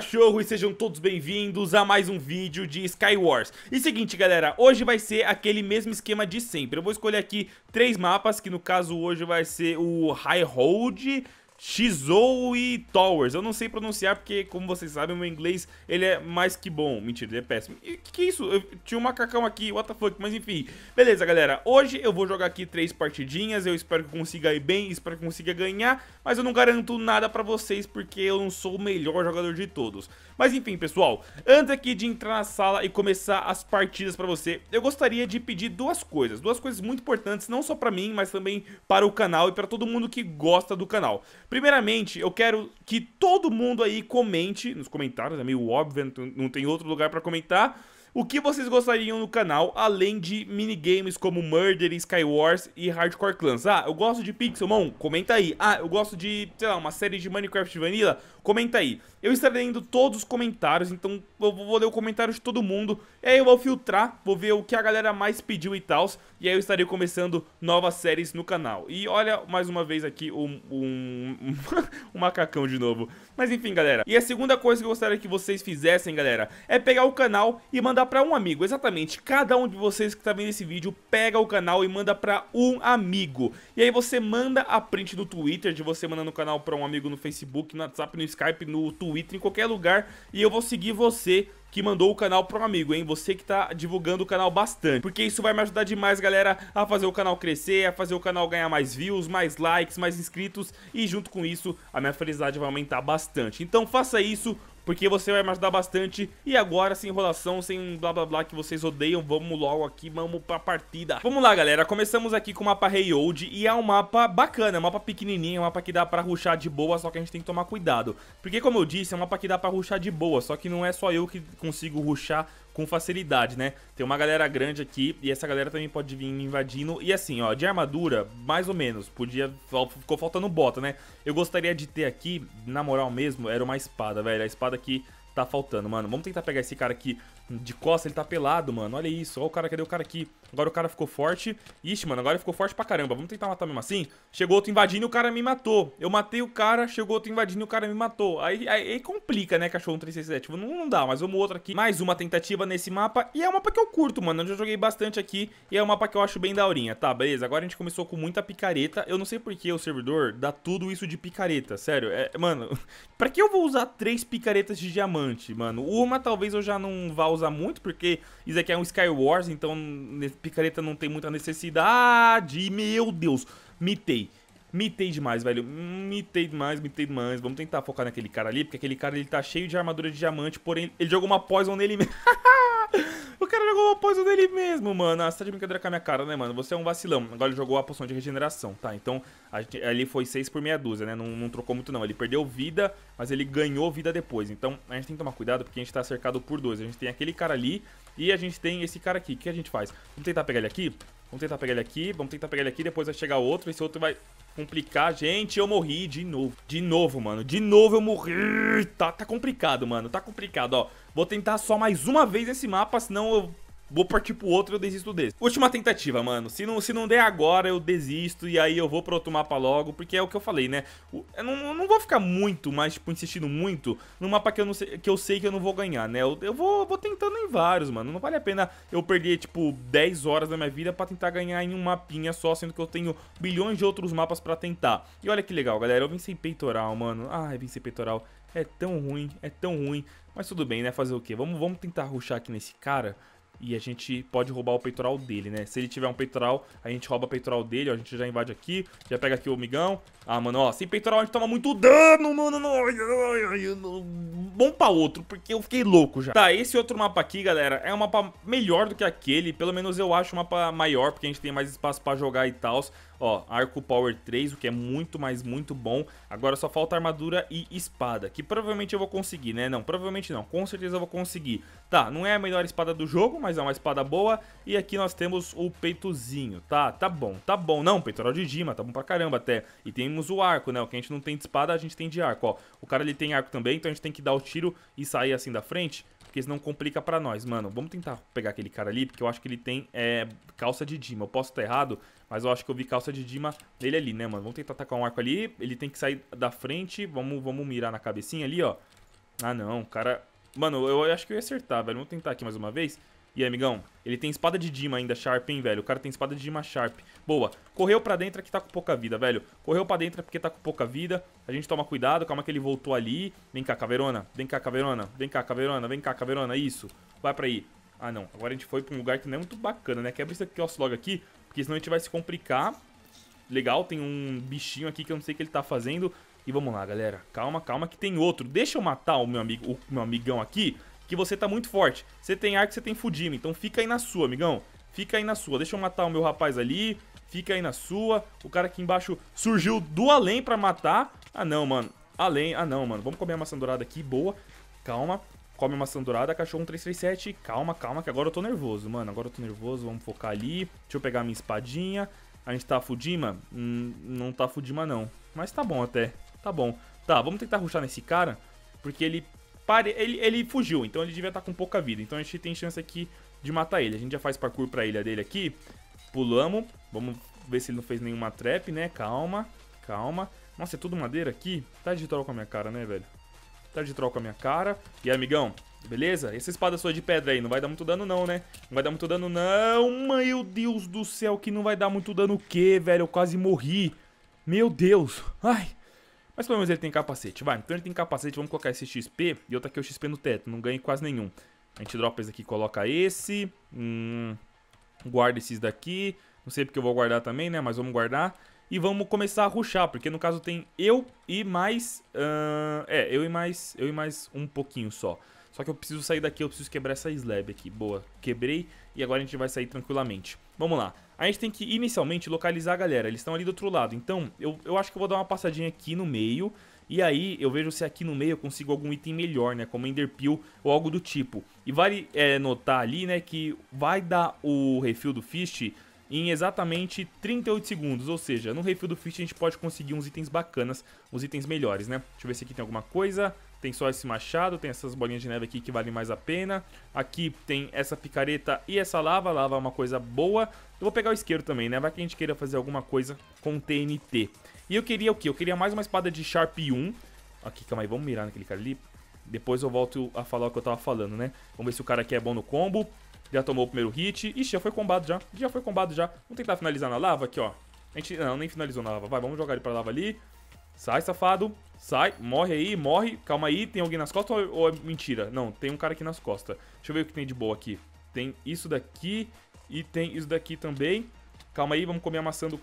cachorro e sejam todos bem-vindos a mais um vídeo de Skywars E seguinte galera, hoje vai ser aquele mesmo esquema de sempre Eu vou escolher aqui três mapas, que no caso hoje vai ser o High Hold Shizoui Towers. Eu não sei pronunciar porque, como vocês sabem, o meu inglês ele é mais que bom. Mentira, ele é péssimo. E que, que é isso? Eu tinha um macacão aqui, what the fuck? Mas enfim. Beleza, galera. Hoje eu vou jogar aqui três partidinhas. Eu espero que consiga ir bem, espero que consiga ganhar. Mas eu não garanto nada pra vocês porque eu não sou o melhor jogador de todos. Mas enfim, pessoal. Antes aqui de entrar na sala e começar as partidas pra você, eu gostaria de pedir duas coisas. Duas coisas muito importantes, não só pra mim, mas também para o canal e pra todo mundo que gosta do canal. Primeiramente, eu quero que todo mundo aí comente nos comentários, é meio óbvio, não tem outro lugar para comentar, o que vocês gostariam no canal, além de minigames como Murder, Skywars e Hardcore Clans. Ah, eu gosto de Pixelmon? Comenta aí. Ah, eu gosto de, sei lá, uma série de Minecraft Vanilla? Comenta aí. Eu estarei lendo todos os comentários, então eu vou ler o comentário de todo mundo. E aí eu vou filtrar, vou ver o que a galera mais pediu e tal. E aí eu estarei começando novas séries no canal. E olha, mais uma vez aqui, um, um, um macacão de novo. Mas enfim, galera. E a segunda coisa que eu gostaria que vocês fizessem, galera, é pegar o canal e mandar pra um amigo. Exatamente, cada um de vocês que tá vendo esse vídeo, pega o canal e manda pra um amigo. E aí você manda a print no Twitter, de você mandando o canal pra um amigo no Facebook, no WhatsApp, no Skype, no Twitter Twitter, em qualquer lugar. E eu vou seguir você que mandou o canal pro amigo, hein? Você que tá divulgando o canal bastante. Porque isso vai me ajudar demais, galera, a fazer o canal crescer, a fazer o canal ganhar mais views, mais likes, mais inscritos. E junto com isso, a minha felicidade vai aumentar bastante. Então faça isso, porque você vai me ajudar bastante. E agora, sem enrolação, sem blá blá blá que vocês odeiam, vamos logo aqui, vamos pra partida. Vamos lá, galera, começamos aqui com o mapa Hey Old, e é um mapa bacana, é um mapa pequenininho, é um mapa que dá pra ruxar de boa, só que a gente tem que tomar cuidado. Porque, como eu disse, é um mapa que dá pra ruxar de boa, só que não é só eu que consigo ruxar com facilidade, né? Tem uma galera grande aqui e essa galera também pode vir invadindo. E assim, ó, de armadura, mais ou menos. Podia. Ficou faltando bota, né? Eu gostaria de ter aqui, na moral mesmo, era uma espada, velho. A espada aqui tá faltando, mano. Vamos tentar pegar esse cara aqui de costa, ele tá pelado, mano. Olha isso. Olha o cara, cadê o cara aqui? Agora o cara ficou forte. Ixi, mano, agora ele ficou forte pra caramba. Vamos tentar matar mesmo assim? Chegou outro invadindo e o cara me matou. Eu matei o cara, chegou outro invadindo e o cara me matou. Aí, aí, aí complica, né, cachorro 367. Tipo, não, não dá, mas vamos outro aqui. Mais uma tentativa nesse mapa. E é um mapa que eu curto, mano. Eu já joguei bastante aqui. E é um mapa que eu acho bem daurinha. Tá, beleza. Agora a gente começou com muita picareta. Eu não sei por que o servidor dá tudo isso de picareta. Sério, é, mano... pra que eu vou usar três picaretas de diamante, mano? Uma talvez eu já não vá usar usar muito, porque isso aqui é um Skywars, então picareta não tem muita necessidade. Meu Deus, mitei. Mitei demais, velho. Mitei demais, mitei demais. Vamos tentar focar naquele cara ali, porque aquele cara ele tá cheio de armadura de diamante, porém ele jogou uma poison nele mesmo. O cara jogou uma poison dele mesmo, mano. Ah, você tá de brincadeira com a minha cara, né, mano? Você é um vacilão. Agora ele jogou a poção de regeneração, tá? Então, gente, ali foi 6 por meia dúzia, né? Não, não, trocou muito, não. Ele perdeu vida, mas ele ganhou vida depois. Então, a gente tem que tomar cuidado, porque a gente tá cercado por dois. A gente tem aquele cara ali e a gente tem esse cara aqui. O que a gente faz? Vamos tentar pegar ele aqui? Vamos tentar pegar ele aqui, vamos tentar pegar ele aqui, depois vai chegar outro, esse outro vai complicar. Gente, eu morri de novo. De novo, mano. De novo eu morri. Tá, tá complicado, mano. Tá complicado, ó. Vou tentar só mais uma vez nesse mapa, senão eu vou partir pro outro e eu desisto desse. Última tentativa, mano. Se não, se não der agora, eu desisto e aí eu vou pro outro mapa logo, porque é o que eu falei, né? Eu não, eu não vou ficar muito, mas, tipo, insistindo muito no mapa que eu, não sei, que eu sei que eu não vou ganhar, né? Eu, eu vou, vou tentando em vários, mano. Não vale a pena eu perder, tipo, 10 horas da minha vida pra tentar ganhar em um mapinha só, sendo que eu tenho bilhões de outros mapas pra tentar. E olha que legal, galera. Eu vim sem peitoral, mano. Ai, vim sem peitoral. É tão ruim, é tão ruim. Mas tudo bem, né? Fazer o quê? Vamos, vamos tentar ruxar aqui nesse cara e a gente pode roubar o peitoral dele, né? Se ele tiver um peitoral, a gente rouba o peitoral dele, ó, a gente já invade aqui, já pega aqui o migão. Ah, mano, ó, sem peitoral a gente toma muito dano, mano, não, não, bom pra outro, porque eu fiquei louco já. Tá, esse outro mapa aqui, galera, é um mapa melhor do que aquele, pelo menos eu acho um mapa maior, porque a gente tem mais espaço pra jogar e tal. Ó, arco power 3, o que é muito, mas muito bom. Agora só falta armadura e espada, que provavelmente eu vou conseguir, né? Não, provavelmente não, com certeza eu vou conseguir. Tá, não é a melhor espada do jogo, mas é uma espada boa. E aqui nós temos o peitozinho, tá? Tá bom, tá bom. Não, peitoral de Dima, tá bom pra caramba até. E temos o arco, né? O que a gente não tem de espada, a gente tem de arco, ó. O cara ele tem arco também, então a gente tem que dar o tiro e sair assim da frente. Porque senão complica pra nós. Mano, vamos tentar pegar aquele cara ali, porque eu acho que ele tem é, calça de Dima. Eu posso estar errado, mas eu acho que eu vi calça de Dima dele ali, né, mano? Vamos tentar atacar um arco ali. Ele tem que sair da frente. Vamos, vamos mirar na cabecinha ali, ó. Ah, não. O cara... Mano, eu acho que eu ia acertar, velho. Vamos tentar aqui mais uma vez. E aí, amigão, ele tem espada de Dima ainda, Sharp, hein, velho? O cara tem espada de Dima Sharp. Boa. Correu pra dentro é que tá com pouca vida, velho. Correu pra dentro é porque tá com pouca vida. A gente toma cuidado, calma que ele voltou ali. Vem cá, caverona. Vem cá, caverona, Vem cá, caverona. Vem cá, caverona. Isso. Vai pra aí. Ah, não. Agora a gente foi pra um lugar que não é muito bacana, né? Quebra isso aqui, ó, logo aqui. Porque senão a gente vai se complicar. Legal, tem um bichinho aqui que eu não sei o que ele tá fazendo. E vamos lá, galera. Calma, calma que tem outro. Deixa eu matar o meu amigo, o meu amigão aqui que você tá muito forte. Você tem arco, você tem Fudima, então fica aí na sua, amigão. Fica aí na sua. Deixa eu matar o meu rapaz ali. Fica aí na sua. O cara aqui embaixo surgiu do além pra matar. Ah, não, mano. Além. Ah, não, mano. Vamos comer a maçã dourada aqui. Boa. Calma. Come a maçã dourada. Cachorro 1337. Calma, calma, que agora eu tô nervoso, mano. Agora eu tô nervoso. Vamos focar ali. Deixa eu pegar minha espadinha. A gente tá Fudima? Hum, não tá Fudima, não. Mas tá bom até. Tá bom. Tá, vamos tentar ruxar nesse cara. Porque ele Pare... Ele, ele fugiu, então ele devia estar tá com pouca vida. Então a gente tem chance aqui de matar ele. A gente já faz parkour pra ilha dele aqui. Pulamos. Vamos ver se ele não fez nenhuma trap, né? Calma, calma. Nossa, é tudo madeira aqui? Tá de troll com a minha cara, né, velho? Tá de troll com a minha cara. E aí, amigão? Beleza? Essa espada sua de pedra aí não vai dar muito dano não, né? Não vai dar muito dano não. Meu Deus do céu, que não vai dar muito dano o quê, velho? Eu quase morri. Meu Deus. Ai. Mas pelo menos ele tem capacete, vai. Então ele tem capacete, vamos colocar esse XP. E eu taquei é o XP no teto, não ganhei quase nenhum. A gente dropa esse aqui, coloca esse. Hum, guarda esses daqui. Não sei porque eu vou guardar também, né? Mas vamos guardar. E vamos começar a ruxar, porque no caso tem eu e mais... Uh, é, eu e mais, eu e mais um pouquinho só. Só que eu preciso sair daqui, eu preciso quebrar essa slab aqui. Boa, quebrei e agora a gente vai sair tranquilamente. Vamos lá. A gente tem que inicialmente localizar a galera, eles estão ali do outro lado. Então eu, eu acho que eu vou dar uma passadinha aqui no meio e aí eu vejo se aqui no meio eu consigo algum item melhor, né? Como Enderpeel ou algo do tipo. E vale é, notar ali, né, que vai dar o refil do Fist em exatamente 38 segundos, ou seja, no refil do Fist a gente pode conseguir uns itens bacanas, uns itens melhores, né? Deixa eu ver se aqui tem alguma coisa... Tem só esse machado, tem essas bolinhas de neve aqui que valem mais a pena. Aqui tem essa picareta e essa lava. Lava é uma coisa boa. Eu vou pegar o isqueiro também, né? Vai que a gente queira fazer alguma coisa com TNT. E eu queria o quê? Eu queria mais uma espada de Sharp 1. Aqui, calma aí, vamos mirar naquele cara ali. Depois eu volto a falar o que eu tava falando, né? Vamos ver se o cara aqui é bom no combo. Já tomou o primeiro hit. Ixi, já foi combado já. Já foi combado já. Vamos tentar finalizar na lava aqui, ó. A gente... Não, nem finalizou na lava. Vai, vamos jogar ele pra lava ali. Sai, safado. Sai, morre aí, morre. Calma aí, tem alguém nas costas ou, é mentira? Não, tem um cara aqui nas costas. Deixa eu ver o que tem de boa aqui. Tem isso daqui e tem isso daqui também. Calma aí, vamos comer amassando.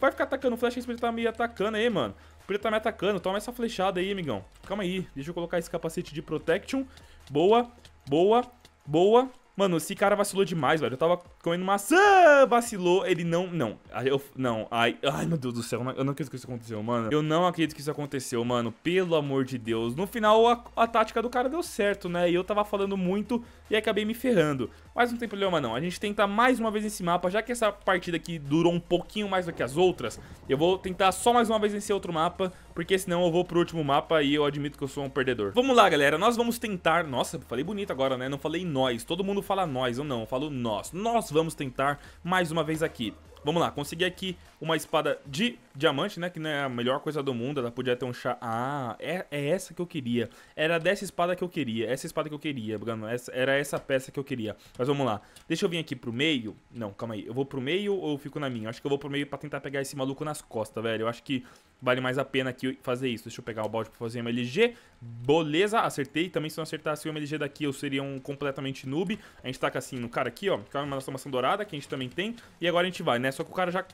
Vai ficar atacando flecha, esse podia tá me atacando aí, mano. Podia tá me atacando, toma essa flechada aí, amigão. Calma aí, deixa eu colocar esse capacete de protection. Boa, boa, boa. Mano, esse cara vacilou demais, velho. Eu tava comendo maçã, vacilou, ele não, não, eu, não, ai, ai meu Deus do céu, eu não acredito que isso aconteceu, mano, eu não acredito que isso aconteceu, mano, pelo amor de Deus, no final a, a tática do cara deu certo, né, e eu tava falando muito e acabei me ferrando, mas não tem problema não, a gente tenta mais uma vez nesse mapa, já que essa partida aqui durou um pouquinho mais do que as outras, eu vou tentar só mais uma vez nesse outro mapa, porque senão eu vou pro último mapa e eu admito que eu sou um perdedor. Vamos lá, galera, nós vamos tentar, nossa, falei bonito agora, né, não falei nós, todo mundo fala nós, eu não, eu falo nós, nós vamos tentar mais uma vez aqui. Vamos lá, consegui aqui uma espada de diamante, né? Que não é a melhor coisa do mundo. Ela podia ter um chá. Ah, é, é essa que eu queria. Era dessa espada que eu queria. Essa espada que eu queria, Bruno. Essa, era essa peça que eu queria. Mas vamos lá. Deixa eu vir aqui pro meio. Não, calma aí. Eu vou pro meio ou eu fico na minha? Acho que eu vou pro meio pra tentar pegar esse maluco nas costas, velho. Eu acho que vale mais a pena aqui fazer isso. Deixa eu pegar o balde pra fazer uma LG. Beleza, acertei. Também se não acertasse o LG daqui, eu seria um completamente noob. A gente taca tá assim no cara aqui, ó. Uma transformação dourada, que a gente também tem. E agora a gente vai, né? Só que o cara já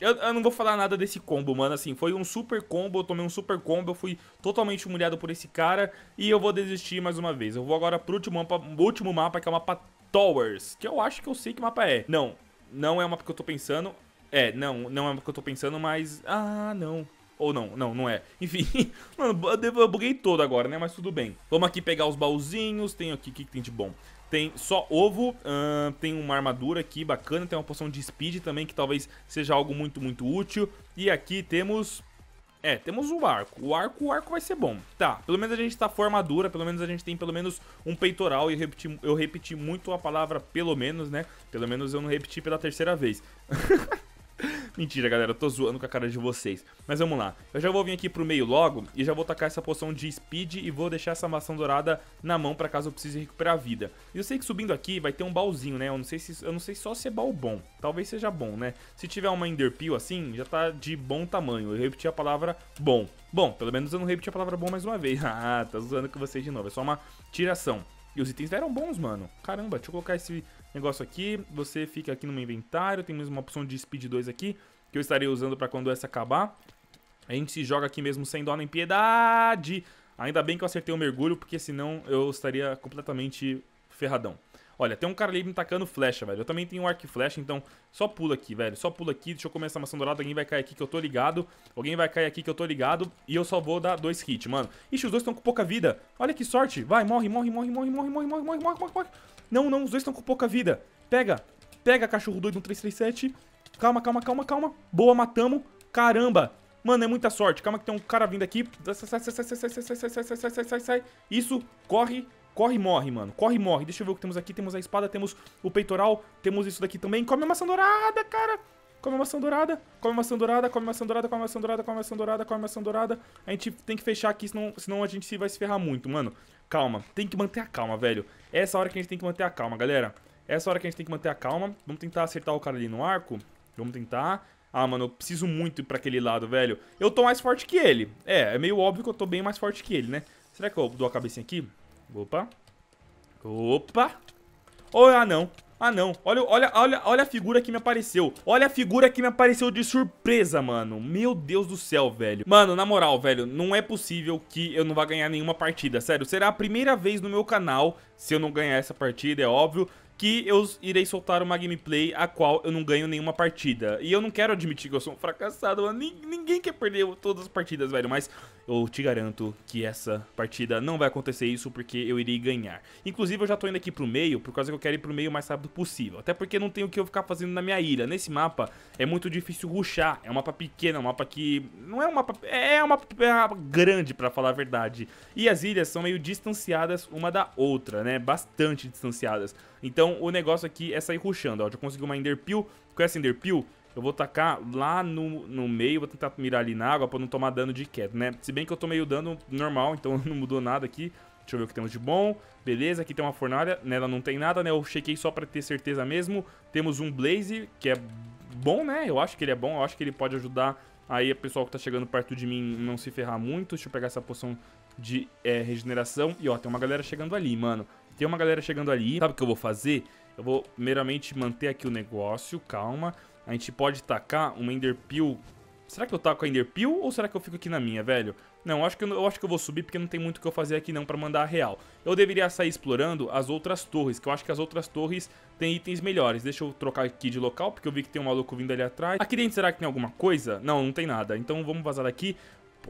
eu, eu, não vou falar nada desse combo, mano. Assim, foi um super combo, eu tomei um super combo, eu fui totalmente humilhado por esse cara. E eu vou desistir mais uma vez. Eu vou agora pro último mapa, último mapa que é o mapa Towers. Que eu acho que eu sei que mapa é. Não, não é o mapa que eu tô pensando. É, não, não é o mapa que eu tô pensando, mas... Ah, não. Ou não, não, não é. Enfim, mano, eu buguei todo agora, né? Mas tudo bem. Vamos aqui pegar os baúzinhos. Tem aqui, o que, que tem de bom? Tem só ovo, tem uma armadura aqui bacana, tem uma poção de speed também que talvez seja algo muito, muito útil. E aqui temos... É, temos o arco. O arco, o arco vai ser bom. Tá, pelo menos a gente tá formadura pelo menos a gente tem pelo menos um peitoral. E eu repeti, eu repeti muito a palavra pelo menos, né? Pelo menos eu não repeti pela terceira vez. Mentira, galera, eu tô zoando com a cara de vocês. Mas vamos lá. Eu já vou vir aqui pro meio logo e já vou tacar essa poção de speed e vou deixar essa maçã dourada na mão pra caso eu precise recuperar a vida. E eu sei que subindo aqui vai ter um baúzinho, né? Eu não sei se eu não sei só se é baú bom. Talvez seja bom, né? Se tiver uma enderpeel assim, já tá de bom tamanho. Eu repeti a palavra bom. Bom, pelo menos eu não repeti a palavra bom mais uma vez. ah, tá zoando com vocês de novo. É só uma tiração. E os itens eram bons, mano. Caramba, deixa eu colocar esse negócio aqui. Você fica aqui no meu inventário. Tem mesmo uma opção de Speed 2 aqui, que eu estarei usando pra quando essa acabar. A gente se joga aqui mesmo sem dó nem piedade. Ainda bem que eu acertei o mergulho, porque senão eu estaria completamente ferradão. Olha, tem um cara ali me tacando flecha, velho. Eu também tenho um arco e flecha, então só pula aqui, velho. Só pula aqui, deixa eu comer essa maçã dourada. Alguém vai cair aqui que eu tô ligado. Alguém vai cair aqui que eu tô ligado. E eu só vou dar dois hits, mano. Ixi, os dois estão com pouca vida. Olha que sorte. Vai, morre, morre, morre, morre, morre, morre, morre, morre, morre, morre. Não, não, os dois estão com pouca vida. Pega, pega, cachorro doido 1337. Calma, calma, calma, calma. Boa, matamos. Caramba. Mano, é muita sorte. Calma que tem um cara vindo aqui. sai, sai, sai, sai, sai, sai, sai, sai, sai, sai, sai, sai. Isso, corre. Corre e morre, mano. Corre e morre. Deixa eu ver o que temos aqui. Temos a espada, temos o peitoral, temos isso daqui também. Come a maçã dourada, cara! Come a maçã dourada, come a maçã dourada, come a maçã dourada, come a maçã dourada, come a maçã dourada, come a maçã dourada. A gente tem que fechar aqui, senão, senão a gente vai se ferrar muito, mano. Calma, tem que manter a calma, velho. É essa hora que a gente tem que manter a calma, galera. É essa hora que a gente tem que manter a calma. Vamos tentar acertar o cara ali no arco. Vamos tentar. Ah, mano, eu preciso muito ir pra aquele lado, velho. Eu tô mais forte que ele. É, é meio óbvio que eu tô bem mais forte que ele, né? Será que eu dou a cabecinha aqui? Opa. Opa. Oh, ah, não. Ah, não. Olha, olha, olha, olha a figura que me apareceu. Olha a figura que me apareceu de surpresa, mano. Meu Deus do céu, velho. Mano, na moral, velho, não é possível que eu não vá ganhar nenhuma partida. Sério, será a primeira vez no meu canal, se eu não ganhar essa partida, é óbvio, que eu irei soltar uma gameplay a qual eu não ganho nenhuma partida. E eu não quero admitir que eu sou um fracassado, mano. Ninguém quer perder todas as partidas, velho, mas eu te garanto que essa partida não vai acontecer isso porque eu irei ganhar. Inclusive eu já tô indo aqui pro meio, por causa que eu quero ir pro meio o mais rápido possível. Até porque não tem o que eu ficar fazendo na minha ilha. Nesse mapa é muito difícil ruxar, é um mapa pequeno, é um mapa que... Não é um mapa... É um mapa é grande pra falar a verdade. E as ilhas são meio distanciadas uma da outra, né? Bastante distanciadas. Então o negócio aqui é sair ruxando, ó. Já consegui uma Enderpeel. Com essa Enderpeel eu vou tacar lá no, no meio, vou tentar mirar ali na água pra não tomar dano de queda, né? Se bem que eu tomei o dano normal, então não mudou nada aqui. Deixa eu ver o que temos de bom. Beleza, aqui tem uma fornalha. Nela não tem nada, né? Eu chequei só pra ter certeza mesmo. Temos um Blaze, que é bom, né? Eu acho que ele é bom, eu acho que ele pode ajudar aí o pessoal que tá chegando perto de mim não se ferrar muito. Deixa eu pegar essa poção de é, regeneração. E ó, tem uma galera chegando ali, mano. Tem uma galera chegando ali. Sabe o que eu vou fazer? Eu vou meramente manter aqui o negócio, calma. A gente pode tacar uma enderpeel... Será que eu taco a enderpeel ou será que eu fico aqui na minha, velho? Não, eu acho, que eu, eu acho que eu vou subir porque não tem muito o que eu fazer aqui não pra mandar a real. Eu deveria sair explorando as outras torres, que eu acho que as outras torres têm itens melhores. Deixa eu trocar aqui de local, porque eu vi que tem um maluco vindo ali atrás. Aqui dentro será que tem alguma coisa? Não, não tem nada. Então vamos vazar daqui.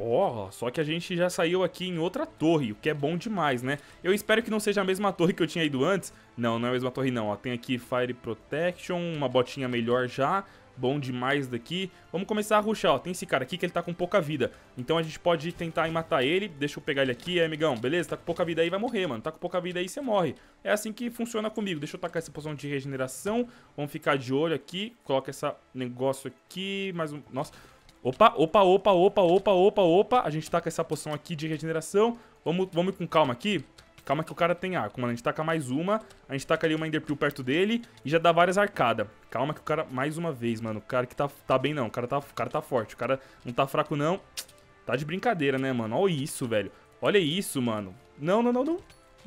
Ó, oh, só que a gente já saiu aqui em outra torre, o que é bom demais, né? Eu espero que não seja a mesma torre que eu tinha ido antes. Não, não é a mesma torre não, ó. Tem aqui Fire Protection, uma botinha melhor já. Bom demais daqui. Vamos começar a rushar, ó. Tem esse cara aqui que ele tá com pouca vida. Então a gente pode tentar matar ele. Deixa eu pegar ele aqui. É, amigão, beleza? Tá com pouca vida aí, vai morrer, mano. Tá com pouca vida aí, você morre. É assim que funciona comigo. Deixa eu tacar essa poção de regeneração. Vamos ficar de olho aqui. Coloca esse negócio aqui. Mais um... Nossa... Opa, opa, opa, opa, opa, opa, opa. A gente tá com essa poção aqui de regeneração. Vamos, vamos com calma aqui. Calma que o cara tem arco, mano. A gente taca tá mais uma. A gente taca tá ali uma Enderpeel perto dele. E já dá várias arcadas. Calma que o cara... Mais uma vez, mano. O cara que tá, tá bem, não. O cara tá, o cara tá forte. O cara não tá fraco, não. Tá de brincadeira, né, mano? Olha isso, velho. Olha isso, mano. Não, não, não, não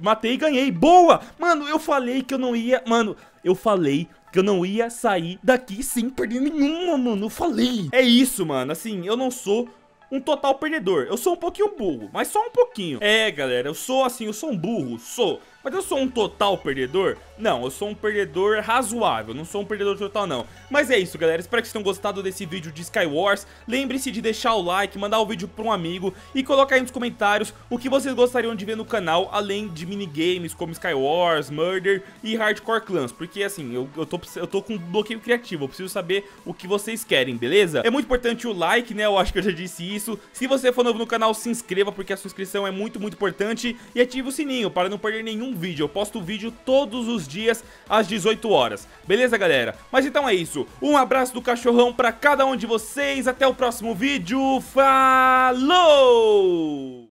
matei e ganhei. Boa! Mano, eu falei que eu não ia... Mano, eu falei que eu não ia sair daqui sem perder nenhuma, mano. Eu falei. É isso, mano. Assim, eu não sou um total perdedor. Eu sou um pouquinho burro, mas só um pouquinho. É, galera, eu sou assim, eu sou um burro, sou. Mas eu sou um total perdedor? Não, eu sou um perdedor razoável, não sou um perdedor total não. Mas é isso, galera, espero que vocês tenham gostado desse vídeo de Skywars. Lembre-se de deixar o like, mandar o vídeo para um amigo e colocar aí nos comentários o que vocês gostariam de ver no canal, além de minigames como Skywars, Murder e Hardcore Clans. Porque, assim, eu, eu, tô, eu tô com um bloqueio criativo, eu preciso saber o que vocês querem, beleza? É muito importante o like, né, eu acho que eu já disse isso. Se você for novo no canal, se inscreva, porque a sua inscrição é muito, muito importante. E ative o sininho para não perder nenhum um vídeo. Eu posto vídeo todos os dias às 18 horas. Beleza, galera? Mas então é isso. Um abraço do cachorrão pra cada um de vocês. Até o próximo vídeo. Falou!